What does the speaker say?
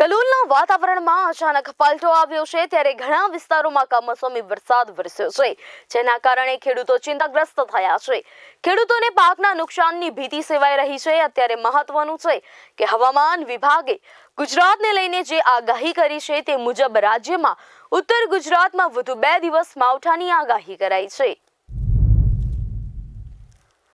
કલોલના વાતાવરણમાં અચાનક પલટો આવ્યો છે ત્યારે ઘણા વિસ્તારોમાં કમોસમી વરસાદ વરસ્યો છે જેના કારણે ખેડૂતો ચિંતાગ્રસ્ત થયા છે ખેડૂતોને પાકના નુકસાનની ભીતિ સેવાઈ રહી છે અત્યારે મહત્વનું છે કે હવામાન વિભાગે ગુજરાતને લઈને જે આગાહી કરી છે તે મુજબ રાજ્યમાં ઉત્તર ગુજરાતમાં વધુ બે દિવસ માવઠાની આગાહી કરાઈ છે